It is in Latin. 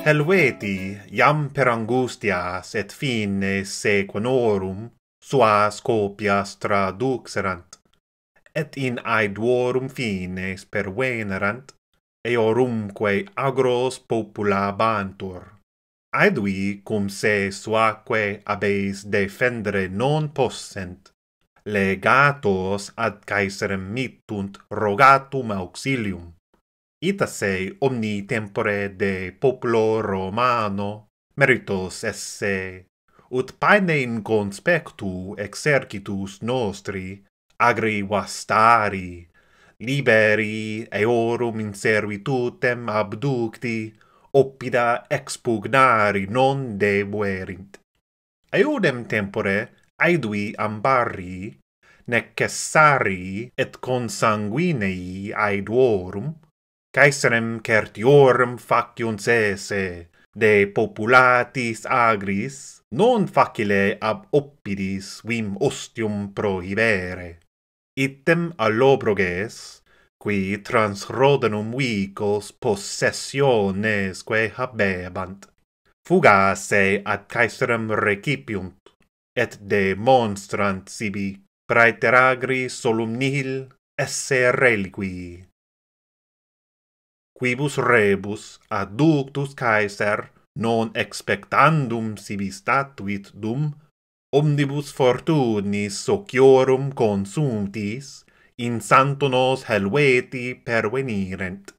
Helveti iam per angustias et fine sequonorum suas copias traduxerant, et in aeduorum fines pervenerant, eorumque agros popula bantur. Aedui cum se suaque abeis defendere non possent, legatos ad Caesarem mittunt rogatum auxilium ita se omni tempore de populo romano meritos esse ut paene in conspectu exercitus nostri agri vastari liberi et orum in servitutem abducti oppida expugnari non debuerint aeodem tempore aedui ambarri nec cessari et consanguinei aeduorum Caesarem certiorum faciunt sese, de populatis agris, non facile ab oppidis vim ostium prohibere. Ittem allobroges, qui trans Rodenum vicos possessionesque habebant, fugase ad Caesarem recipiunt, et demonstrant sibi praeter agri solum nihil esse reliqui, quibus rebus adductus Caesar non expectandum sibi statuit dum omnibus fortunis sociorum consumtis in santo nos helveti pervenirent